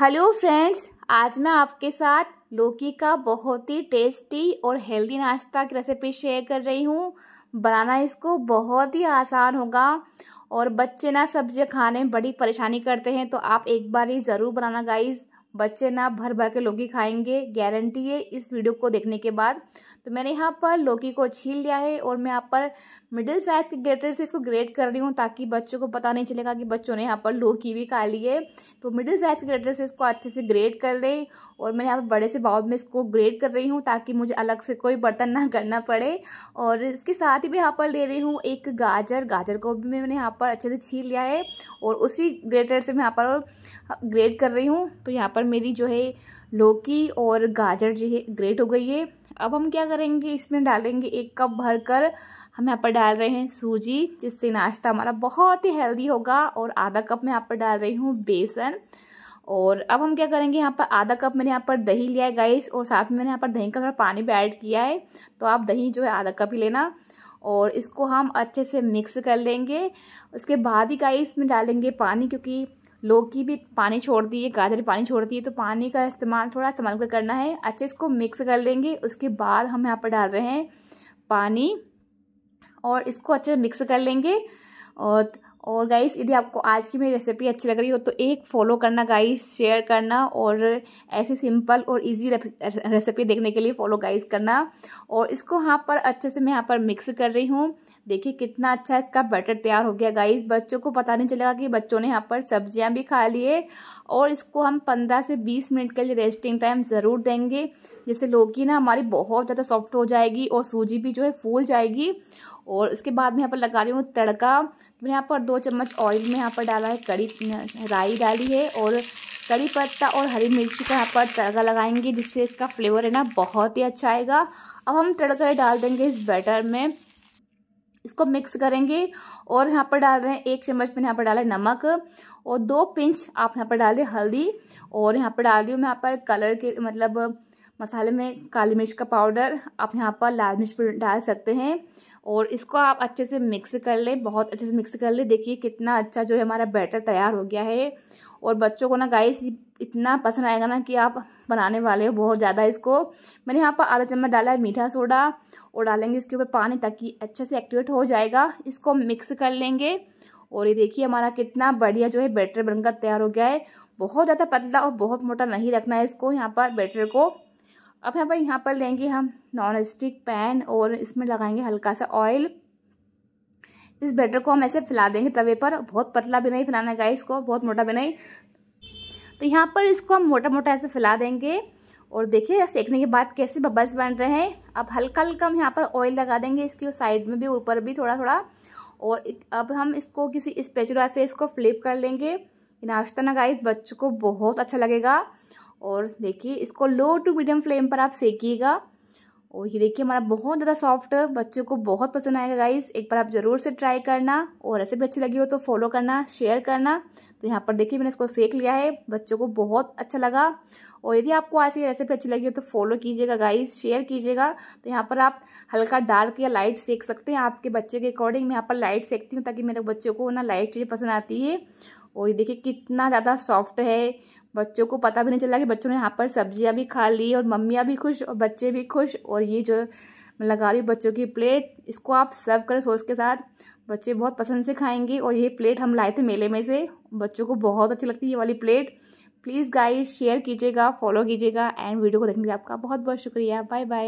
hello friends आज मैं आपके साथ लौकी का बहुत ही टेस्टी और हेल्दी नाश्ता की रेसिपी शेयर कर रही हूँ बनाना इसको बहुत ही आसान होगा और बच्चे ना सब्जियाँ खाने में बड़ी परेशानी करते हैं तो आप एक बार ये ज़रूर बनाना गाइज़ बच्चे ना भर भर के लौकी खाएंगे गारंटी है इस वीडियो को देखने के बाद तो मैंने यहाँ पर लौकी को छील लिया है और मैं यहाँ पर मिडिल साइज़ के ग्रेटर से इसको ग्रेट कर रही हूँ ताकि बच्चों को पता नहीं चलेगा कि बच्चों ने यहाँ पर लौकी भी खा ली है तो मिडिल साइज़ के ग्रेटर से इसको अच्छे से ग्रेट कर रहे और मैंने यहाँ पर बड़े से बाउल में इसको ग्रेट कर रही हूँ ताकि मुझे अलग से कोई बर्तन ना करना पड़े और इसके साथ ही मैं यहाँ पर ले रही हूँ एक गाजर गाजर को भी मैंने यहाँ पर अच्छे से छील लिया है और उसी ग्रेटर से मैं यहाँ पर ग्रेट कर रही हूँ तो यहाँ पर मेरी जो है लौकी और गाजर जो है ग्रेट हो गई है अब हम क्या करेंगे इसमें डालेंगे एक कप भर कर हम यहाँ पर डाल रहे हैं सूजी जिससे नाश्ता हमारा बहुत ही हेल्दी होगा और आधा कप मैं यहाँ पर डाल रही हूँ बेसन और अब हम क्या करेंगे यहाँ पर आधा कप मैंने यहाँ पर दही लिया है गाइस और साथ में मैंने यहाँ पर दही का थोड़ा पानी भी ऐड किया है तो आप दही जो है आधा कप ही लेना और इसको हम अच्छे से मिक्स कर लेंगे उसके बाद ही गाइस में डालेंगे पानी क्योंकि लौकी भी पानी छोड़ती है गाजर पानी छोड़ती है तो पानी का इस्तेमाल थोड़ा संभाल कर करना है अच्छे इसको मिक्स कर लेंगे उसके बाद हम यहाँ पर डाल रहे हैं पानी और इसको अच्छे से मिक्स कर लेंगे और और गाइस यदि आपको आज की मेरी रेसिपी अच्छी लग रही हो तो एक फॉलो करना गाइस शेयर करना और ऐसी सिंपल और इजी रेसिपी देखने के लिए फॉलो गाइस करना और इसको यहाँ पर अच्छे से मैं यहाँ पर मिक्स कर रही हूँ देखिए कितना अच्छा इसका बैटर तैयार हो गया गाइस बच्चों को पता नहीं चलेगा कि बच्चों ने यहाँ पर सब्जियाँ भी खा लिए और इसको हम पंद्रह से बीस मिनट के लिए रेस्टिंग टाइम ज़रूर देंगे जिससे लोकी ना हमारी बहुत ज़्यादा सॉफ्ट हो जाएगी और सूजी भी जो है फूल जाएगी और उसके बाद मैं यहाँ पर लगा रही हूँ तड़का मैंने यहाँ पर दो चम्मच ऑयल में यहाँ पर डाला है कड़ी राई डाली है और कड़ी पत्ता और हरी मिर्ची का यहाँ पर तड़का लगाएंगे जिससे इसका फ्लेवर है ना बहुत ही अच्छा आएगा अब हम तड़का डाल देंगे इस बैटर में इसको मिक्स करेंगे और यहाँ पर डाल रहे हैं एक चम्मच मैंने यहाँ पर डाला है नमक और दो पिंच आप यहाँ पर डाले हल्दी और यहाँ पर डाल रही हूँ मैं यहाँ पर कलर के मतलब मसाले में काली मिर्च का पाउडर आप यहाँ पर लाल मिर्च डाल सकते हैं और इसको आप अच्छे से मिक्स कर लें बहुत अच्छे से मिक्स कर लें देखिए कितना अच्छा जो है हमारा बैटर तैयार हो गया है और बच्चों को ना गाइस इतना पसंद आएगा ना कि आप बनाने वाले हो बहुत ज़्यादा इसको मैंने यहाँ पर आधा चम्मच डाला है मीठा सोडा और डालेंगे इसके ऊपर पानी ताकि अच्छे से एक्टिवेट हो जाएगा इसको मिक्स कर लेंगे और ये देखिए हमारा कितना बढ़िया जो है बैटर बनकर तैयार हो गया है बहुत ज़्यादा पतला और बहुत मोटा नहीं रखना है इसको यहाँ पर बैटर को अब यहाँ पर यहाँ पर लेंगे हम नॉन स्टिक पैन और इसमें लगाएंगे हल्का सा ऑयल इस बैटर को हम ऐसे फैला देंगे तवे पर बहुत पतला भी नहीं फैलाना है इसको बहुत मोटा भी नहीं तो यहाँ पर इसको हम मोटा मोटा ऐसे फैला देंगे और देखिए सेकने के बाद कैसे बबल्स बन रहे हैं अब हल्का हल्का हम यहाँ पर ऑयल लगा देंगे इसकी साइड में भी ऊपर भी थोड़ा थोड़ा और अब हम इसको किसी स्पेचुला से इसको फ्लिप कर लेंगे नाश्ता ना गाइस बच्चों को बहुत अच्छा लगेगा और देखिए इसको लो टू मीडियम फ्लेम पर आप सेकिएगा और ये देखिए हमारा बहुत ज़्यादा सॉफ्ट बच्चों को बहुत पसंद आएगा गाइस एक बार आप ज़रूर से ट्राई करना और रेसिपी अच्छी लगी हो तो फॉलो करना शेयर करना तो यहाँ पर देखिए मैंने इसको सेक लिया है बच्चों को बहुत अच्छा लगा और यदि आपको आज की रेसिपी अच्छी लगी हो तो फॉलो कीजिएगा गाइस शेयर कीजिएगा तो यहाँ पर आप हल्का डार्क या लाइट सेक सकते हैं आपके बच्चे के अकॉर्डिंग मैं यहाँ पर लाइट सेकती हूँ ताकि मेरे बच्चों को ना लाइट चीज़ें पसंद आती है और ये देखिए कितना ज़्यादा सॉफ्ट है बच्चों को पता भी नहीं चला कि बच्चों ने यहाँ पर सब्जियाँ भी खा ली और मम्मियाँ भी खुश और बच्चे भी खुश और ये जो मैं लगा रही हूँ बच्चों की प्लेट इसको आप सर्व करें सॉस के साथ बच्चे बहुत पसंद से खाएंगे और ये प्लेट हम लाए थे मेले में से बच्चों को बहुत अच्छी लगती है ये वाली प्लेट प्लीज़ गाइस शेयर कीजिएगा फॉलो कीजिएगा एंड वीडियो को देखने के लिए आपका बहुत बहुत शुक्रिया बाय बाय